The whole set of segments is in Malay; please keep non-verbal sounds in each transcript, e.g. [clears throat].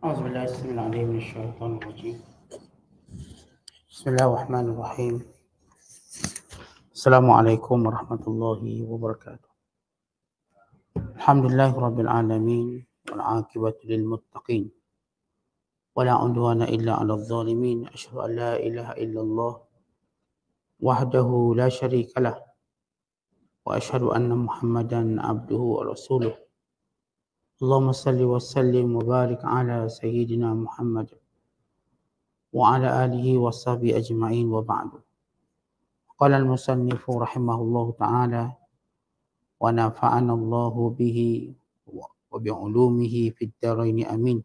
أعوذ بالله السميع العليم من الشيطان الرجيم بسم الله الرحمن الرحيم السلام عليكم ورحمة الله وبركاته الحمد لله رب العالمين والعاقبة للمتقين ولا عدوان إلا على الظالمين أشهد أن لا إله إلا الله وحده لا شريك له وأشهد أن محمدا عبده ورسوله اللهم صل وسلم وبارك على سيدنا محمد وعلى آله وصحبه أجمعين وبعد قال المصنف رحمه الله تعالى ونفعنا الله به وبعلومه في الدارين أمين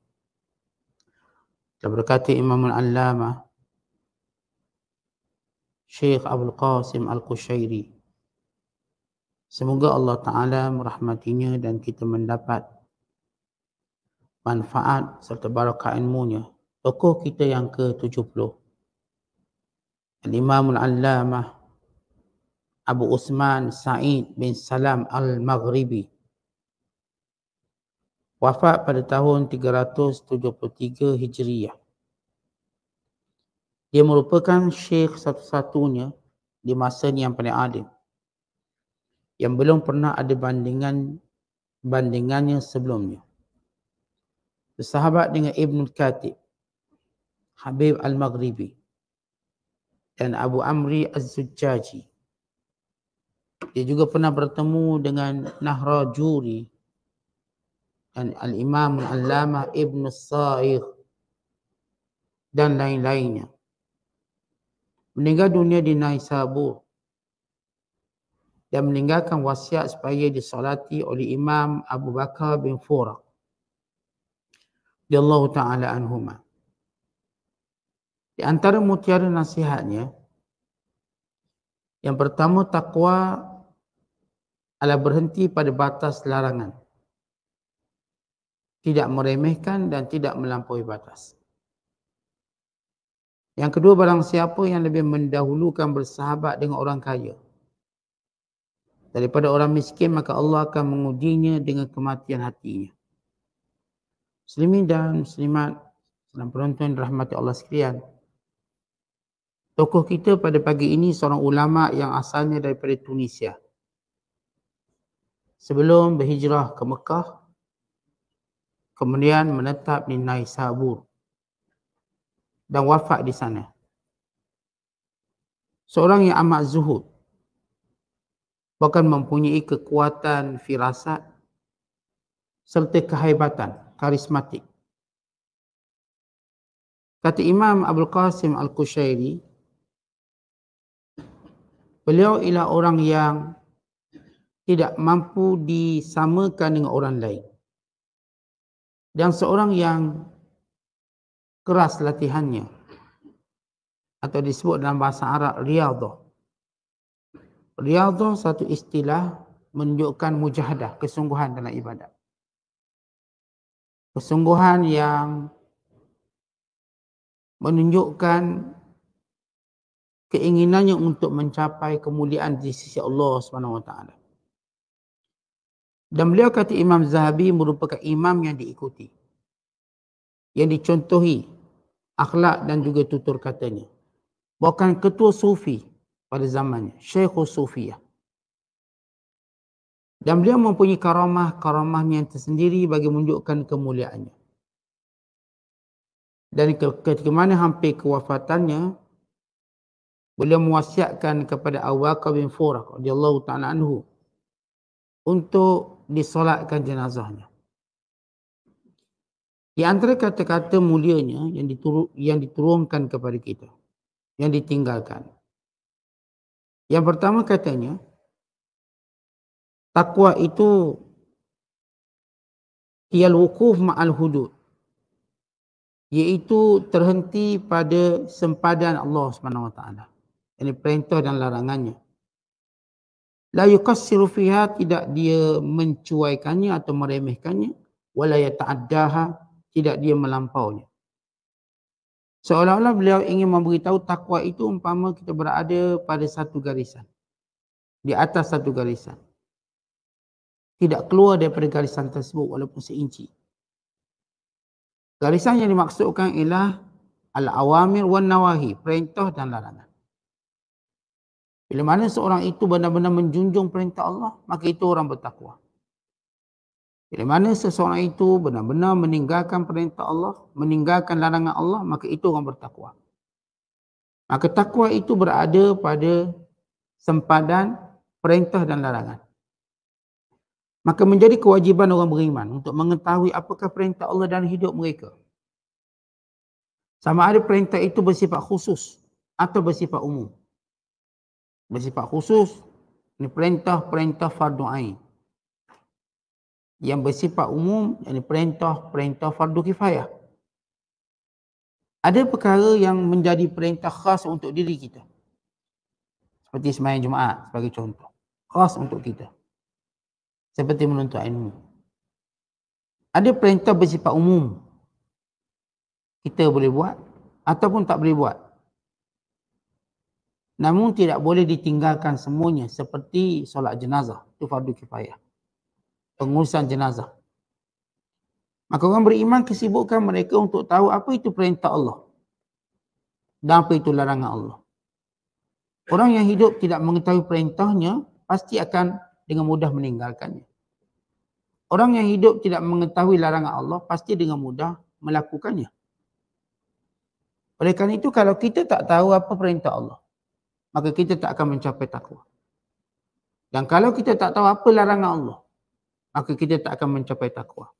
تبركات إمام العلامة شيخ أبو القاسم القشيري Semoga Allah Ta'ala merahmatinya dan kita mendapat manfaat serta barakah ilmunya. Tokoh kita yang ke-70. Imam Al-Allamah Abu Usman Sa'id bin Salam Al-Maghribi. Wafat pada tahun 373 Hijriah. Dia merupakan syekh satu-satunya di masa ni yang paling adil. Yang belum pernah ada bandingan bandingannya sebelumnya bersahabat dengan Ibn Katib, Habib Al-Maghribi dan Abu Amri Az-Zujjaji. Dia juga pernah bertemu dengan Nahra Juri dan Al-Imam Al-Lama Ibn Sa'ir dan lain-lainnya. Meninggal dunia di Naisabur dan meninggalkan wasiat supaya disolati oleh Imam Abu Bakar bin Furaq. Ya Allah taala anhuma di antara mutiara nasihatnya yang pertama takwa adalah berhenti pada batas larangan tidak meremehkan dan tidak melampaui batas yang kedua barang siapa yang lebih mendahulukan bersahabat dengan orang kaya daripada orang miskin maka Allah akan mengudinya dengan kematian hatinya Muslimin dan Muslimat dan penonton rahmati Allah sekalian. Tokoh kita pada pagi ini seorang ulama yang asalnya daripada Tunisia. Sebelum berhijrah ke Mekah, kemudian menetap di Naisabur dan wafat di sana. Seorang yang amat zuhud, bahkan mempunyai kekuatan firasat serta kehebatan karismatik. Kata Imam Abdul Qasim Al-Kushairi, beliau ialah orang yang tidak mampu disamakan dengan orang lain. Dan seorang yang keras latihannya atau disebut dalam bahasa Arab riadah. Riadah satu istilah menunjukkan mujahadah, kesungguhan dalam ibadat kesungguhan yang menunjukkan keinginannya untuk mencapai kemuliaan di sisi Allah Subhanahu wa taala. Dan beliau kata Imam Zahabi merupakan imam yang diikuti. Yang dicontohi akhlak dan juga tutur katanya. Bahkan ketua sufi pada zamannya, Syekhul Sufiyah. Dan beliau mempunyai karamah-karamahnya yang tersendiri bagi menunjukkan kemuliaannya. Dan ketika mana hampir kewafatannya, beliau mewasiatkan kepada Abu Bakar bin Furah radhiyallahu taala anhu untuk disolatkan jenazahnya. Di antara kata-kata mulianya yang diturun yang diturunkan kepada kita, yang ditinggalkan. Yang pertama katanya, takwa itu ia wukuf ma'al hudud iaitu terhenti pada sempadan Allah swt. ini perintah dan larangannya la yukassiru fiha tidak dia mencuaikannya atau meremehkannya wala yata'addaha tidak dia melampaunya seolah-olah beliau ingin memberitahu takwa itu umpama kita berada pada satu garisan di atas satu garisan tidak keluar daripada garisan tersebut walaupun seinci. Garisan yang dimaksudkan ialah al-awamir wan nawahi, perintah dan larangan. Bila mana seorang itu benar-benar menjunjung perintah Allah, maka itu orang bertakwa. Bila mana seseorang itu benar-benar meninggalkan perintah Allah, meninggalkan larangan Allah, maka itu orang bertakwa. Maka takwa itu berada pada sempadan perintah dan larangan. Maka menjadi kewajiban orang beriman untuk mengetahui apakah perintah Allah dalam hidup mereka. Sama ada perintah itu bersifat khusus atau bersifat umum. Bersifat khusus, ini perintah-perintah fardu ain. Yang bersifat umum, ini perintah-perintah fardu kifayah. Ada perkara yang menjadi perintah khas untuk diri kita. Seperti semayang Jumaat sebagai contoh. Khas untuk kita seperti menuntut ilmu. Ada perintah bersifat umum. Kita boleh buat ataupun tak boleh buat. Namun tidak boleh ditinggalkan semuanya seperti solat jenazah. Itu fardu kifayah. Pengurusan jenazah. Maka orang beriman kesibukan mereka untuk tahu apa itu perintah Allah. Dan apa itu larangan Allah. Orang yang hidup tidak mengetahui perintahnya pasti akan dengan mudah meninggalkannya. Orang yang hidup tidak mengetahui larangan Allah pasti dengan mudah melakukannya. Oleh kerana itu kalau kita tak tahu apa perintah Allah, maka kita tak akan mencapai takwa. Dan kalau kita tak tahu apa larangan Allah, maka kita tak akan mencapai takwa.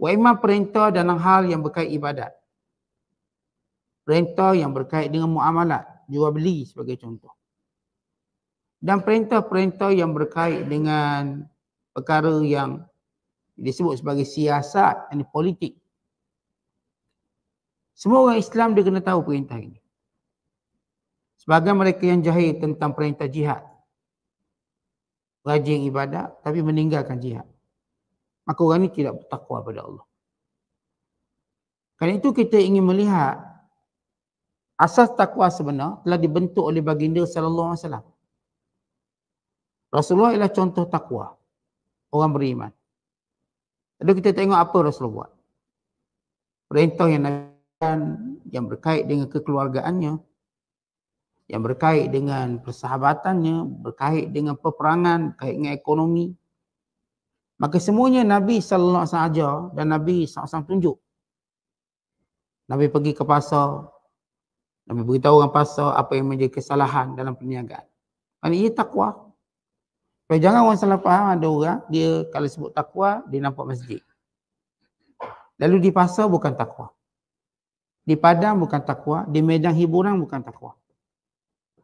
Wa iman perintah dalam hal yang berkait ibadat. Perintah yang berkait dengan muamalat, jual beli sebagai contoh dan perintah-perintah yang berkait dengan perkara yang disebut sebagai siasat dan politik. Semua orang Islam dia kena tahu perintah ini. Sebagai mereka yang jahil tentang perintah jihad. Rajin ibadat tapi meninggalkan jihad. Maka orang ini tidak bertakwa pada Allah. Karena itu kita ingin melihat asas takwa sebenar telah dibentuk oleh baginda sallallahu alaihi wasallam. Rasulullah ialah contoh takwa. Orang beriman. Lalu kita tengok apa Rasulullah buat. Perintah yang nabikan, yang berkait dengan kekeluargaannya, yang berkait dengan persahabatannya, berkait dengan peperangan, berkait dengan ekonomi. Maka semuanya Nabi sallallahu alaihi wasallam ajar dan Nabi sallallahu alaihi tunjuk. Nabi pergi ke pasar. Nabi beritahu orang pasar apa yang menjadi kesalahan dalam perniagaan. Maksudnya ia takwa. Supaya jangan orang salah faham ada orang, dia kalau sebut takwa, dia nampak masjid. Lalu di pasar bukan takwa. Di padang bukan takwa, di medan hiburan bukan takwa.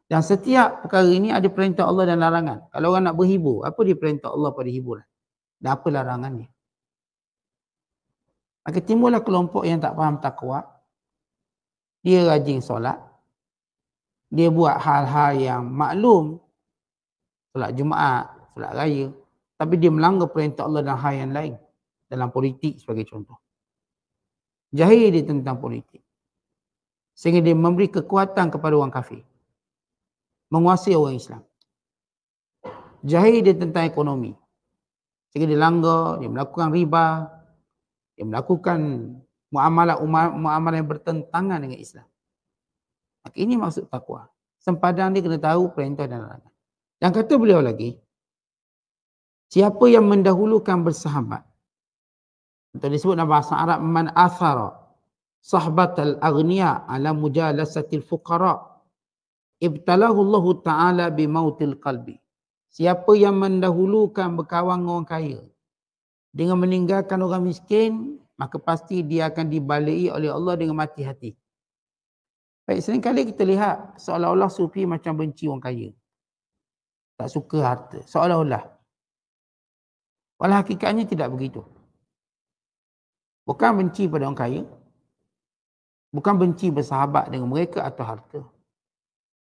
Dan setiap perkara ini ada perintah Allah dan larangan. Kalau orang nak berhibur, apa di perintah Allah pada hiburan? Dan apa larangannya? Maka timbulah kelompok yang tak faham takwa. Dia rajin solat. Dia buat hal-hal yang maklum. Solat Jumaat, Pula raya. Tapi dia melanggar perintah Allah dan hal yang lain. Dalam politik sebagai contoh. Jahil dia tentang politik. Sehingga dia memberi kekuatan kepada orang kafir. Menguasai orang Islam. Jahil dia tentang ekonomi. Sehingga dia langgar, dia melakukan riba. Dia melakukan muamalah muamalah yang bertentangan dengan Islam. Maka ini maksud takwa. Sempadan dia kena tahu perintah dan larangan. Yang kata beliau lagi, Siapa yang mendahulukan bersahabat? Kita disebut dalam bahasa Arab man athara sahabat al-aghniya ala mujalasatil fuqara. Ibtalahu Allah Ta'ala bi mautil qalbi. Siapa yang mendahulukan berkawan dengan orang kaya dengan meninggalkan orang miskin, maka pasti dia akan dibalai oleh Allah dengan mati hati. Baik, kali kita lihat seolah-olah sufi macam benci orang kaya. Tak suka harta. Seolah-olah. Walau hakikatnya tidak begitu. Bukan benci pada orang kaya. Bukan benci bersahabat dengan mereka atau harta.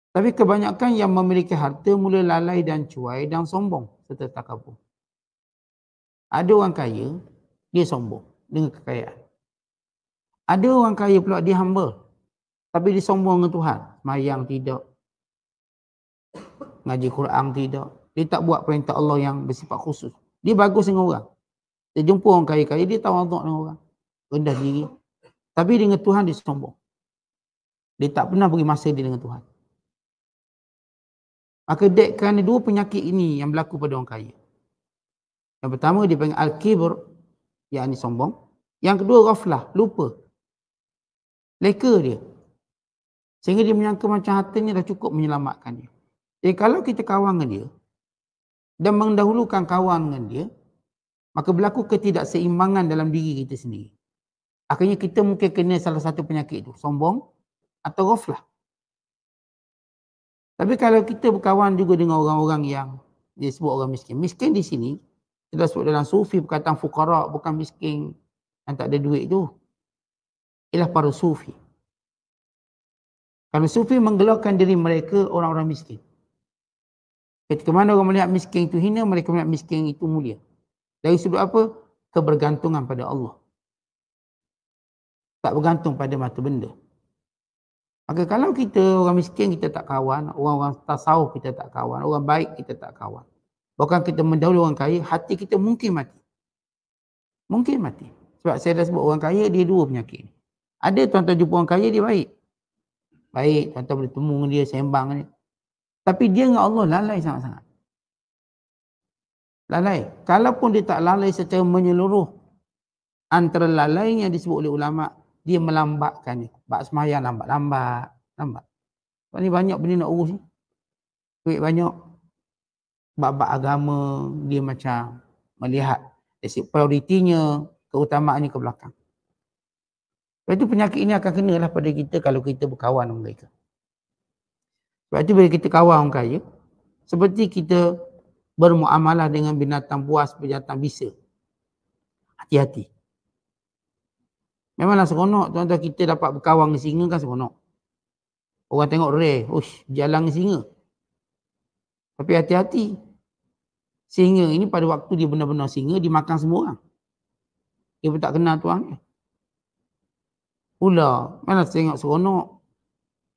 Tapi kebanyakan yang memiliki harta mula lalai dan cuai dan sombong serta takabung. Ada orang kaya, dia sombong dengan kekayaan. Ada orang kaya pula, dia humble. Tapi dia sombong dengan Tuhan. Mayang tidak. Ngaji Quran tidak. Dia tak buat perintah Allah yang bersifat khusus. Dia bagus dengan orang. Dia jumpa orang kaya-kaya, dia tawaduk dengan orang. Rendah diri. Tapi dengan Tuhan dia sombong. Dia tak pernah beri masa dia dengan Tuhan. Maka dekkan dua penyakit ini yang berlaku pada orang kaya. Yang pertama dia panggil Al-Kibur, yang ini sombong. Yang kedua Raflah, lupa. Leka dia. Sehingga dia menyangka macam hati ni dah cukup menyelamatkan dia. Jadi eh, kalau kita kawan dengan dia, dan mendahulukan kawan dengan dia, maka berlaku ketidakseimbangan dalam diri kita sendiri. Akhirnya kita mungkin kena salah satu penyakit itu, sombong atau ghaflah. Tapi kalau kita berkawan juga dengan orang-orang yang disebut orang miskin. Miskin di sini, kita sebut dalam sufi perkataan fukara bukan miskin yang tak ada duit itu Ialah para sufi. Kalau sufi menggelarkan diri mereka orang-orang miskin. Ketika mana orang melihat miskin itu hina, mereka melihat miskin itu mulia. Dari sudut apa? Kebergantungan pada Allah. Tak bergantung pada mata benda. Maka kalau kita orang miskin kita tak kawan, orang-orang tasawuf kita tak kawan, orang baik kita tak kawan. Bukan kita mendahului orang kaya, hati kita mungkin mati. Mungkin mati. Sebab saya dah sebut orang kaya dia dua penyakit. Ada tuan-tuan jumpa orang kaya dia baik. Baik, tuan-tuan boleh temu dengan dia, sembang dengan dia. Tapi dia dengan Allah lalai sangat-sangat. Lalai. Kalaupun dia tak lalai secara menyeluruh. Antara lalai yang disebut oleh ulama. Dia melambatkan. Bak semayang lambat-lambat. Lambat. Sebab ni banyak benda nak urus ni. Duit banyak. Bak-bak agama. Dia macam melihat. Dari prioritinya. Keutamaannya ke belakang. Lepas tu penyakit ini akan kenalah pada kita kalau kita berkawan dengan mereka. Sebab itu bila kita kawal orang kaya, seperti kita bermuamalah dengan binatang buas, binatang bisa. Hati-hati. Memanglah seronok tuan-tuan kita dapat berkawan dengan singa kan seronok. Orang tengok rare, ush, jalan dengan singa. Tapi hati-hati. Singa ini pada waktu dia benar-benar singa, dia makan semua orang. Dia pun tak kenal tuan. Ular, mana tengok seronok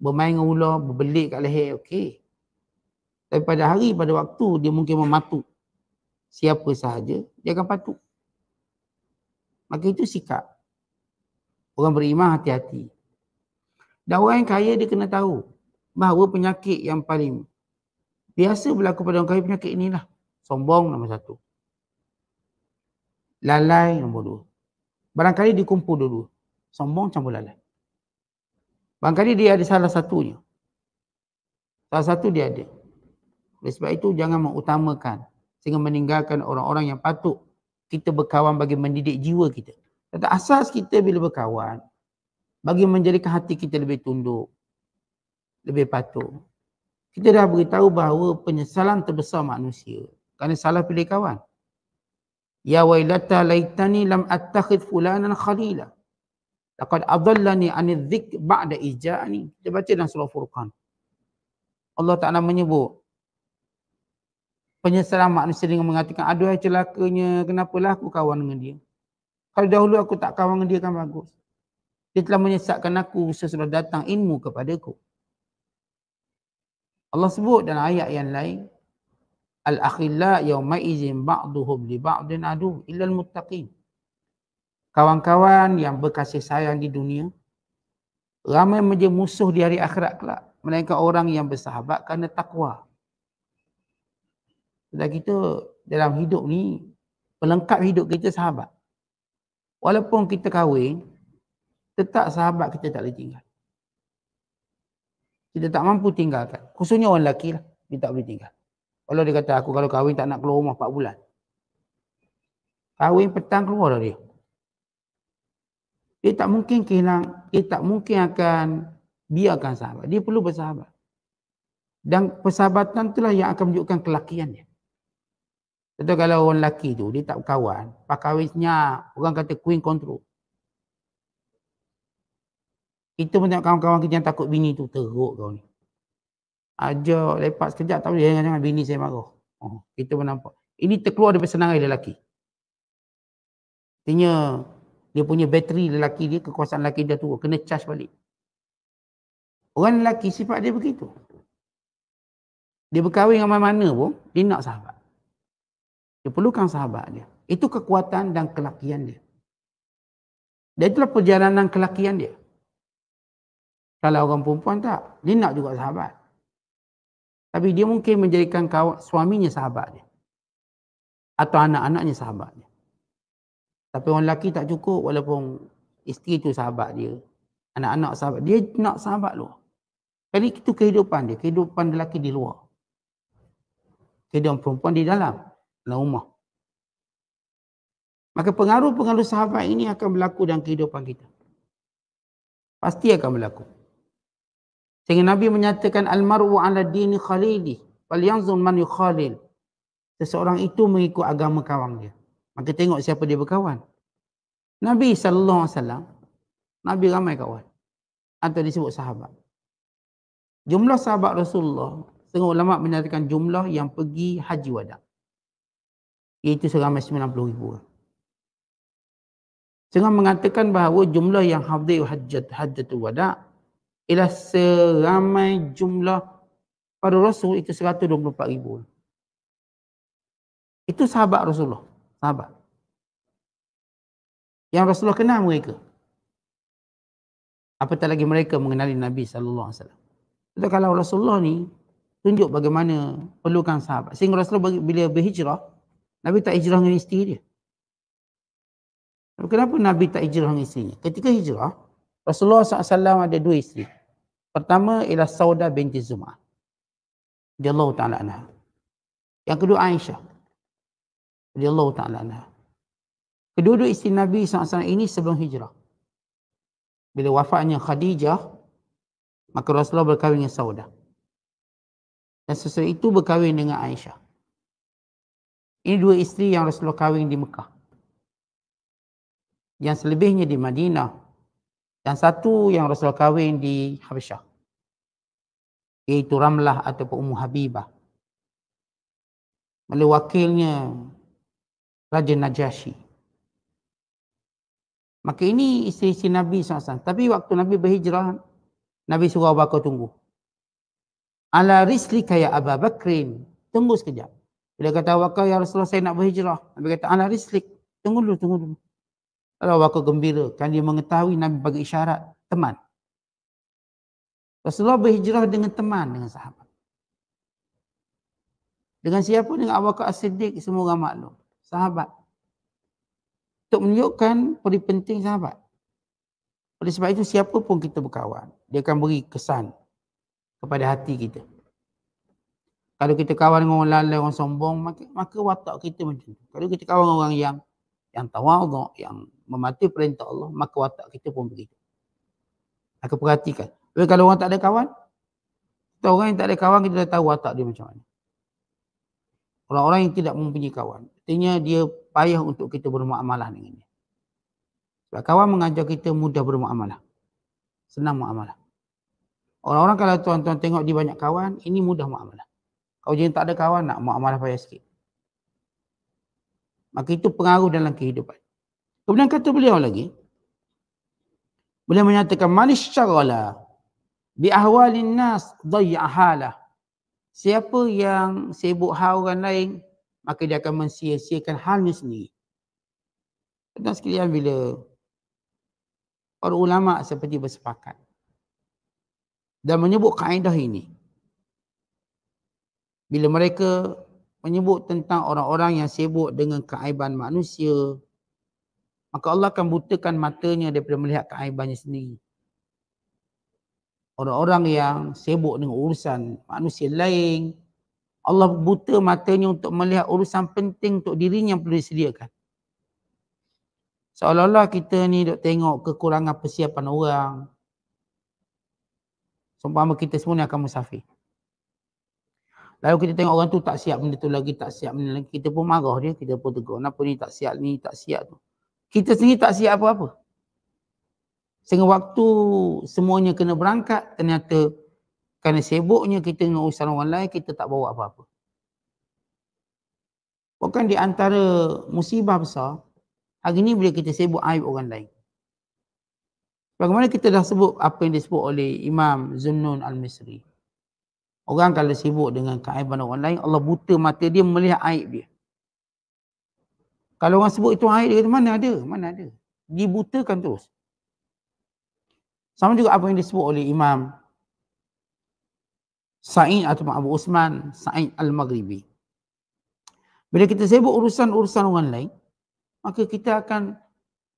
bermain dengan ular, berbelit kat leher, okey. Tapi pada hari, pada waktu, dia mungkin mematuk siapa sahaja, dia akan patuh. Maka itu sikap. Orang beriman hati-hati. Dan orang yang kaya dia kena tahu bahawa penyakit yang paling biasa berlaku pada orang kaya penyakit inilah. Sombong nombor satu. Lalai nombor dua. Barangkali dikumpul dulu, Sombong campur lalai. Bangkali dia ada salah satunya. Salah satu dia ada. Oleh sebab itu jangan mengutamakan sehingga meninggalkan orang-orang yang patut kita berkawan bagi mendidik jiwa kita. Kata asas kita bila berkawan bagi menjadikan hati kita lebih tunduk, lebih patuh. Kita dah beritahu bahawa penyesalan terbesar manusia kerana salah pilih kawan. Ya wailata laitani lam attakhid fulanan khalilah. Laqad adallani anil dhik ba'da ija'ani. Kita baca dalam surah Furqan. Allah Ta'ala menyebut penyesalan manusia dengan mengatakan aduhai eh, celakanya kenapalah aku kawan dengan dia. Kalau dahulu aku tak kawan dengan dia kan bagus. Dia telah menyesatkan aku sesudah datang ilmu aku. Allah sebut dalam ayat yang lain Al-akhilla yawma izin ba'duhum li ba'din adu illa al-muttaqin kawan-kawan yang berkasih sayang di dunia. Ramai menjadi musuh di hari akhirat kelak. Melainkan orang yang bersahabat kerana takwa. Sudah kita dalam hidup ni, pelengkap hidup kita sahabat. Walaupun kita kahwin, tetap sahabat kita tak boleh tinggal. Kita tak mampu tinggalkan. Khususnya orang lelaki lah. Dia tak boleh tinggal. Kalau dia kata aku kalau kahwin tak nak keluar rumah 4 bulan. Kahwin petang keluar dah dia dia tak mungkin kehilang, dia tak mungkin akan biarkan sahabat. Dia perlu bersahabat. Dan persahabatan itulah yang akan menunjukkan kelakiannya. Contoh kalau orang lelaki tu dia tak berkawan, pakawisnya orang kata queen control. Itu pun tengok kawan-kawan kita yang takut bini tu teruk kau ni. Ajak lepak sekejap tak boleh jangan-jangan bini saya marah. Oh, kita pun nampak. Ini terkeluar daripada senangai lelaki. Artinya dia punya bateri lelaki dia, kekuasaan lelaki dia turun. Kena charge balik. Orang lelaki sifat dia begitu. Dia berkahwin dengan mana-mana pun, dia nak sahabat. Dia perlukan sahabat dia. Itu kekuatan dan kelakian dia. Dan itulah perjalanan kelakian dia. Kalau orang perempuan tak, dia nak juga sahabat. Tapi dia mungkin menjadikan kawan, suaminya sahabat dia. Atau anak-anaknya sahabat dia. Tapi orang lelaki tak cukup walaupun isteri tu sahabat dia. Anak-anak sahabat. Dia nak sahabat lu. Kali itu kehidupan dia. Kehidupan lelaki di luar. Kehidupan perempuan di dalam. Dalam rumah. Maka pengaruh-pengaruh sahabat ini akan berlaku dalam kehidupan kita. Pasti akan berlaku. Sehingga Nabi menyatakan Al-Mar'u ala dini khalili. Fal yanzun man yukhalil. Seseorang itu mengikut agama kawan dia. Maka tengok siapa dia berkawan. Nabi sallallahu alaihi wasallam Nabi ramai kawan. Atau disebut sahabat. Jumlah sahabat Rasulullah, tengah ulama menyatakan jumlah yang pergi haji wada. Iaitu seramai 90 ribu. Sengah mengatakan bahawa jumlah yang hadir hajat hajat wada ialah seramai jumlah pada Rasul itu 124 ribu. Itu sahabat Rasulullah sahabat. Yang Rasulullah kenal mereka. Apatah lagi mereka mengenali Nabi sallallahu alaihi wasallam. Kita kalau Rasulullah ni tunjuk bagaimana perlukan sahabat. Sehingga Rasulullah bila berhijrah, Nabi tak hijrah dengan isteri dia. Kenapa Nabi tak hijrah dengan isteri dia? Ketika hijrah, Rasulullah SAW ada dua isteri. Pertama ialah Saudah binti Zuma. Dia Allah Ta'ala anha. Yang kedua Aisyah radhiyallahu taala anha. Kedua-dua isteri Nabi SAW ini sebelum hijrah. Bila wafatnya Khadijah, maka Rasulullah berkahwin dengan Saudah. Dan sesuai itu berkahwin dengan Aisyah. Ini dua isteri yang Rasulullah kahwin di Mekah. Yang selebihnya di Madinah. Dan satu yang Rasulullah kahwin di Habsyah. Iaitu Ramlah ataupun Ummu Habibah. Melalui wakilnya Raja Najasyi. Maka ini isteri-isteri Nabi SAW. Tapi waktu Nabi berhijrah, Nabi suruh Abu Bakar tunggu. Ala risli kaya Abu Bakrin. Tunggu sekejap. Bila kata Abu Bakar, Ya Rasulullah saya nak berhijrah. Nabi kata, ala risli. Tunggu dulu, tunggu dulu. Lalu Abu Bakar gembira. Kan dia mengetahui Nabi bagi isyarat teman. Rasulullah berhijrah dengan teman, dengan sahabat. Dengan siapa? Dengan Abu Bakar As-Siddiq. Semua orang maklum sahabat. Untuk menunjukkan peri penting sahabat. Oleh sebab itu siapa pun kita berkawan, dia akan beri kesan kepada hati kita. Kalau kita kawan dengan orang lalai, orang sombong, maka, maka watak kita macam tu. Kalau kita kawan dengan orang yang yang tawaduk, yang mematuhi perintah Allah, maka watak kita pun begitu. Aku perhatikan. Tapi kalau orang tak ada kawan, kita orang yang tak ada kawan, kita dah tahu watak dia macam mana. Orang-orang yang tidak mempunyai kawan, artinya dia payah untuk kita bermuamalah dengan dia. Sebab kawan mengajar kita mudah bermuamalah. Senang muamalah. Orang-orang kalau tuan-tuan tengok di banyak kawan, ini mudah muamalah. Kalau jenis tak ada kawan, nak muamalah payah sikit. Maka itu pengaruh dalam kehidupan. Kemudian kata beliau lagi, beliau menyatakan, Manis syarala bi ahwalin nas dayahala. Siapa yang sibuk hal orang lain, maka dia akan mensia halnya sendiri. Tentang sekalian bila para ulama seperti bersepakat dan menyebut kaedah ini. Bila mereka menyebut tentang orang-orang yang sibuk dengan keaiban manusia, maka Allah akan butakan matanya daripada melihat keaibannya sendiri. Orang-orang yang sibuk dengan urusan manusia lain, Allah buta matanya untuk melihat urusan penting untuk dirinya yang perlu disediakan. Seolah-olah kita ni duk tengok kekurangan persiapan orang. Sumpah kita semua ni akan musafir. Lalu kita tengok orang tu tak siap benda tu lagi, tak siap benda lagi. Kita pun marah dia, kita pun tegur. Kenapa ni tak siap ni, tak siap tu. Kita sendiri tak siap apa-apa. Sehingga waktu semuanya kena berangkat, ternyata kerana sibuknya kita dengan urusan orang lain, kita tak bawa apa-apa. Bukan di antara musibah besar, hari ini bila kita sibuk aib orang lain. Bagaimana kita dah sebut apa yang disebut oleh Imam Zunun Al-Misri. Orang kalau sibuk dengan keaiban orang lain, Allah buta mata dia melihat aib dia. Kalau orang sebut itu aib, dia kata mana ada, mana ada. Dibutakan terus. Sama juga apa yang disebut oleh Imam Sa'id atau Abu Usman Sa'id Al-Maghribi. Bila kita sibuk urusan-urusan orang lain, maka kita akan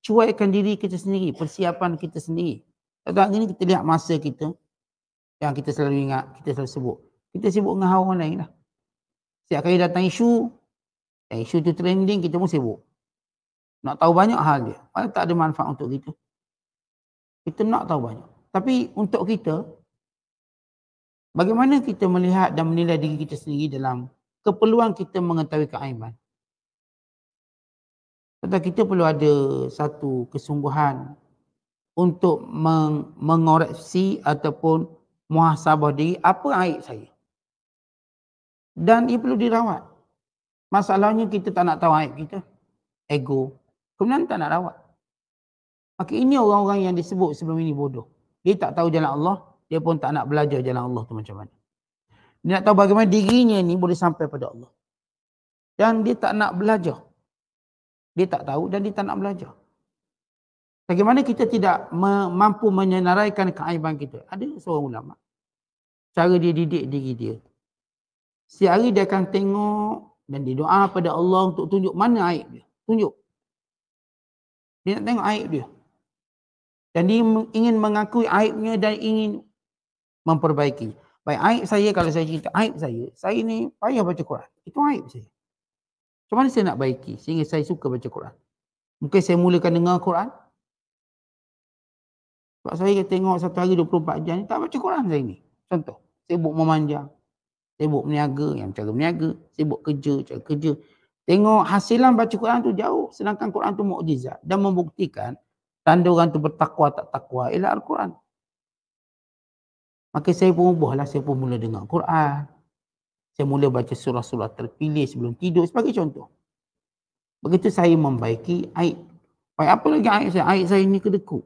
cuaikan diri kita sendiri, persiapan kita sendiri. Tak hari ini kita lihat masa kita yang kita selalu ingat, kita selalu sebut. Kita sibuk dengan orang lain lah. Setiap kali datang isu, eh, isu tu trending, kita pun sibuk. Nak tahu banyak hal dia. Mana tak ada manfaat untuk kita. Kita nak tahu banyak. Tapi untuk kita, Bagaimana kita melihat dan menilai diri kita sendiri dalam keperluan kita mengetahui keaiman? Tentang kita perlu ada satu kesungguhan untuk meng- mengoreksi ataupun muhasabah diri apa aib saya. Dan ia perlu dirawat. Masalahnya kita tak nak tahu aib kita. Ego. Kemudian tak nak rawat. Maka ini orang-orang yang disebut sebelum ini bodoh. Dia tak tahu jalan Allah, dia pun tak nak belajar jalan Allah tu macam mana. Dia nak tahu bagaimana dirinya ni boleh sampai pada Allah. Dan dia tak nak belajar. Dia tak tahu dan dia tak nak belajar. Bagaimana kita tidak mampu menyenaraikan keaiban kita? Ada seorang ulama. Cara dia didik diri dia. Setiap hari dia akan tengok dan dia doa pada Allah untuk tunjuk mana aib dia. Tunjuk. Dia nak tengok aib dia. Dan dia ingin mengakui aibnya dan ingin memperbaiki. Baik aib saya kalau saya cerita aib saya, saya ni payah baca Quran. Itu aib saya. Macam mana saya nak baiki sehingga saya suka baca Quran? Mungkin saya mulakan dengar Quran. Sebab saya tengok satu hari 24 jam ni tak baca Quran saya ni. Contoh, sibuk memanjang, sibuk berniaga, yang cara berniaga, sibuk kerja, cara kerja. Tengok hasilan baca Quran tu jauh sedangkan Quran tu mukjizat dan membuktikan tanda orang tu bertakwa tak takwa ialah Al-Quran. Maka saya pun ubahlah, saya pun mula dengar Quran. Saya mula baca surah-surah terpilih sebelum tidur sebagai contoh. Begitu saya membaiki air. Baik apa lagi air saya? Air saya ni kedekut.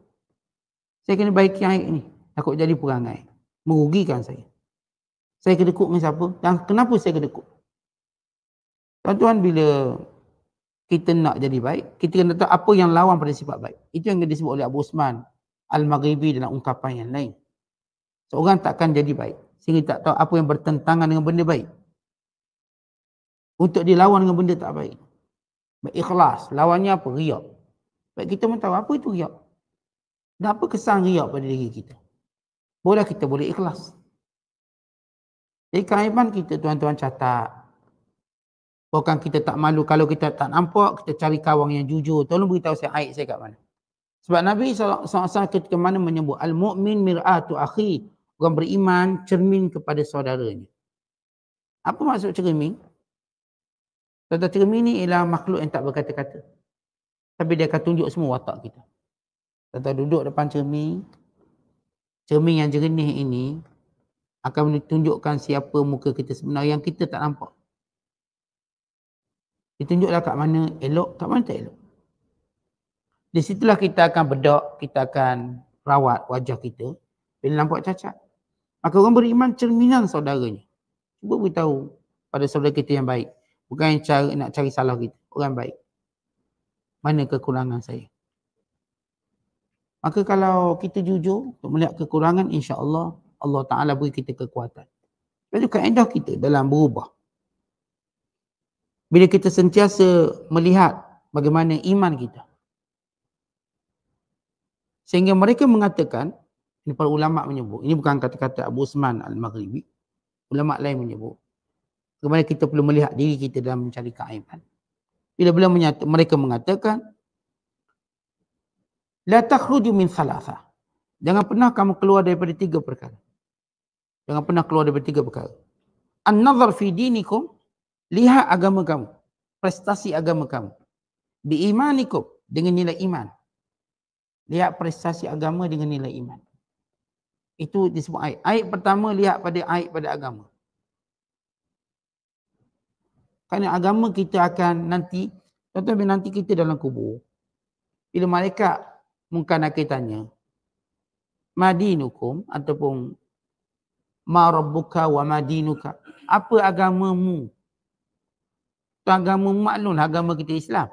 Saya kena baiki air ni. Takut jadi perangai. Merugikan saya. Saya kedekut dengan siapa? Dan kenapa saya kedekut? Tuan-tuan bila kita nak jadi baik, kita kena tahu apa yang lawan pada sifat baik. Itu yang disebut oleh Abu Usman Al-Maghribi dalam ungkapan yang lain. Seorang takkan jadi baik. Sehingga tak tahu apa yang bertentangan dengan benda baik. Untuk dilawan dengan benda tak baik. Ikhlas. Lawannya apa? Riak. Baik kita pun tahu apa itu riak. Dan apa kesan riak pada diri kita. Boleh kita boleh ikhlas. Jadi kerajaan kita tuan-tuan catat. Bukan kita tak malu kalau kita tak nampak, kita cari kawan yang jujur. Tolong beritahu saya aib saya kat mana. Sebab Nabi SAW ketika mana menyebut, Al-mu'min mir'atu akhi orang beriman cermin kepada saudaranya. Apa maksud cermin? Contoh cermin ni ialah makhluk yang tak berkata-kata. Tapi dia akan tunjuk semua watak kita. Contoh duduk depan cermin, cermin yang jernih ini akan menunjukkan siapa muka kita sebenar yang kita tak nampak. Ditunjuklah kat mana elok, kat mana tak elok. Di situlah kita akan bedak, kita akan rawat wajah kita bila nampak cacat. Maka orang beriman cerminan saudaranya. Cuba beritahu pada saudara kita yang baik. Bukan yang cari, nak cari salah kita. Orang baik. Mana kekurangan saya? Maka kalau kita jujur untuk melihat kekurangan, insya Allah Allah Ta'ala beri kita kekuatan. Itu kaedah kita dalam berubah. Bila kita sentiasa melihat bagaimana iman kita. Sehingga mereka mengatakan, ini para ulama menyebut. Ini bukan kata-kata Abu Usman Al-Maghribi. Ulama lain menyebut. Kemudian kita perlu melihat diri kita dalam mencari keaiban. Bila bila menyata, mereka mengatakan la takhruju min salasa. Jangan pernah kamu keluar daripada tiga perkara. Jangan pernah keluar daripada tiga perkara. An-nazar fi dinikum, lihat agama kamu, prestasi agama kamu. Bi imanikum dengan nilai iman. Lihat prestasi agama dengan nilai iman. Itu disebut aib. Aib pertama lihat pada aib pada agama. Kerana agama kita akan nanti, contoh bila nanti kita dalam kubur. Bila mereka mungkin nak tanya, madinukum ataupun ma rabbuka wa madinuka. Apa agamamu? Itu agama maklum lah agama kita Islam.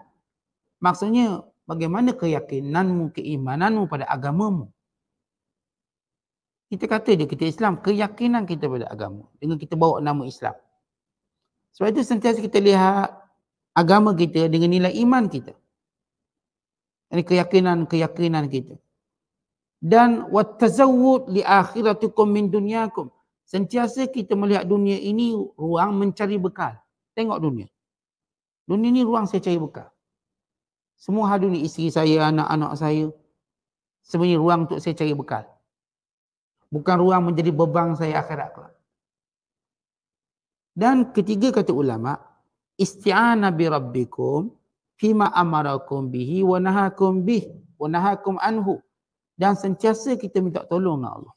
Maksudnya bagaimana keyakinanmu, keimananmu pada agamamu? Kita kata dia kita Islam, keyakinan kita pada agama dengan kita bawa nama Islam. Sebab itu sentiasa kita lihat agama kita dengan nilai iman kita. Ini keyakinan-keyakinan kita. Dan watazawud li akhiratukum min dunyakum. Sentiasa kita melihat dunia ini ruang mencari bekal. Tengok dunia. Dunia ini ruang saya cari bekal. Semua hal dunia, isteri saya, anak-anak saya. Semuanya ruang untuk saya cari bekal bukan ruang menjadi beban saya akhirat kelak. Dan ketiga kata ulama, isti'ana bi rabbikum fima amarakum bihi wa nahakum bih wa nahakum anhu. Dan sentiasa kita minta tolong dengan Allah.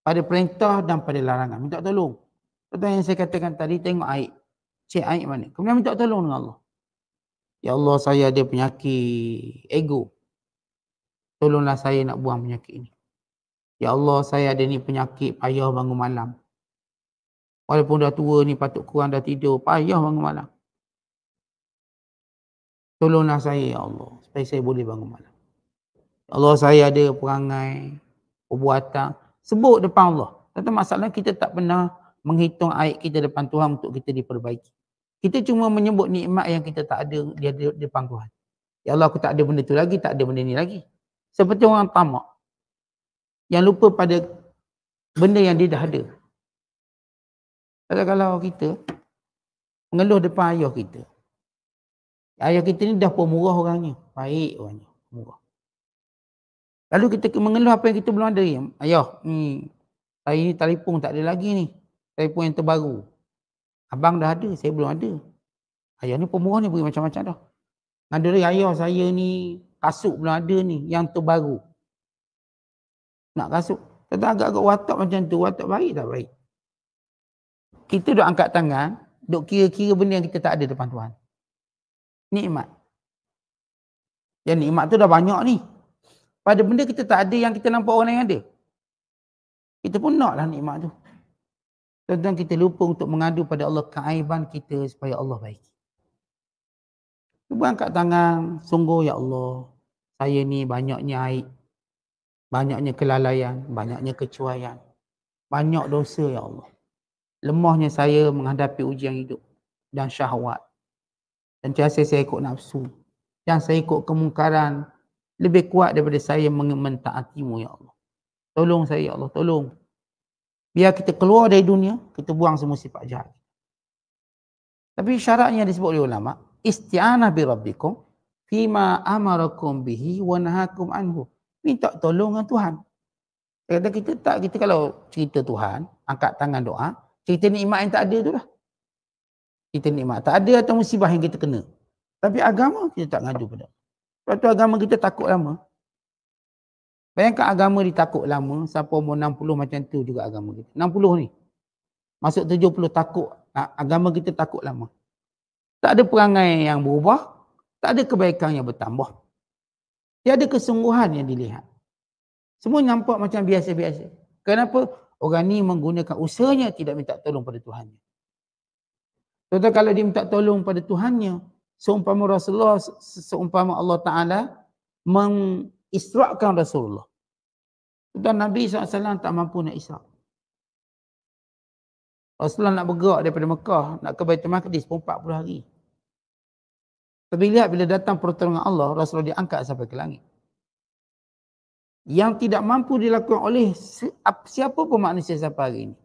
Pada perintah dan pada larangan. Minta tolong. Contoh yang saya katakan tadi, tengok air. Cik air mana. Kemudian minta tolong dengan Allah. Ya Allah, saya ada penyakit ego. Tolonglah saya nak buang penyakit ini. Ya Allah saya ada ni penyakit payah bangun malam. Walaupun dah tua ni patut kurang dah tidur payah bangun malam. Tolonglah saya ya Allah supaya saya boleh bangun malam. Ya Allah saya ada perangai, perbuatan. Sebut depan Allah. Tentang masalah kita tak pernah menghitung air kita depan Tuhan untuk kita diperbaiki. Kita cuma menyebut nikmat yang kita tak ada di depan Tuhan. Ya Allah aku tak ada benda tu lagi, tak ada benda ni lagi. Seperti orang tamak yang lupa pada benda yang dia dah ada. Kalau kita mengeluh depan ayah kita. Ayah kita ni dah pun murah orangnya. Baik orangnya. Murah. Lalu kita mengeluh apa yang kita belum ada. Ayah, ni, hari ni telefon tak ada lagi ni. Telefon yang terbaru. Abang dah ada, saya belum ada. Ayah ni pemurah ni beri macam-macam dah. Ada ayah saya ni, kasut belum ada ni, yang terbaru nak kasut. Kata agak-agak watak macam tu, watak baik tak baik. Kita duk angkat tangan, duk kira-kira benda yang kita tak ada depan Tuhan. ni Nikmat. Yang nikmat tu dah banyak ni. Pada benda kita tak ada yang kita nampak orang yang ada. Kita pun nak lah ni nikmat tu. tentang kita lupa untuk mengadu pada Allah keaiban kita supaya Allah baik. Cuba angkat tangan, sungguh ya Allah. Saya ni banyaknya aib. Banyaknya kelalaian, banyaknya kecuaian. Banyak dosa, Ya Allah. Lemahnya saya menghadapi ujian hidup dan syahwat. Dan tiasa saya ikut nafsu. Dan saya ikut kemungkaran lebih kuat daripada saya mentaatimu, Ya Allah. Tolong saya, Ya Allah, tolong. Biar kita keluar dari dunia, kita buang semua sifat jahat. Tapi syaratnya disebut oleh ulama' Isti'anah bi rabbikum fima amarakum bihi wa nahakum anhu minta tolong dengan Tuhan. Kata kita tak kita kalau cerita Tuhan, angkat tangan doa, cerita nikmat yang tak ada tu lah. Kita nikmat tak ada atau musibah yang kita kena. Tapi agama kita tak ngadu pada. Sebab tu agama kita takut lama. Bayangkan agama takut lama, siapa umur 60 macam tu juga agama kita. 60 ni. Masuk 70 takut, ha, agama kita takut lama. Tak ada perangai yang berubah, tak ada kebaikan yang bertambah. Tiada kesungguhan yang dilihat. Semua nampak macam biasa-biasa. Kenapa? Orang ni menggunakan usahanya tidak minta tolong pada Tuhannya. Contoh kalau dia minta tolong pada Tuhannya, seumpama Rasulullah, seumpama Allah Ta'ala, mengisrakkan Rasulullah. Tuan Nabi SAW tak mampu nak israk. Rasulullah nak bergerak daripada Mekah, nak ke Baitul Maqdis pun 40 hari. Tapi lihat bila datang pertolongan Allah, Rasulullah diangkat sampai ke langit. Yang tidak mampu dilakukan oleh siapa pun manusia sampai hari ini.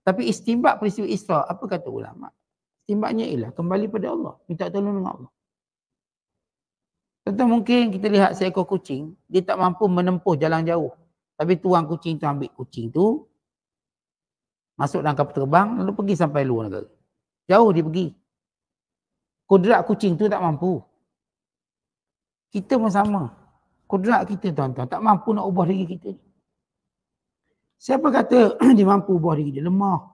Tapi istimbak peristiwa Isra, apa kata ulama? Istimbaknya ialah kembali pada Allah. Minta tolong dengan Allah. Tentang mungkin kita lihat seekor kucing, dia tak mampu menempuh jalan jauh. Tapi tuan kucing tu ambil kucing tu, masuk dalam kapal terbang, lalu pergi sampai luar negara. Jauh dia pergi. Kudrat kucing tu tak mampu. Kita pun sama. Kudrat kita tuan-tuan tak mampu nak ubah diri kita. Siapa kata [clears throat] dia mampu ubah diri dia? Lemah.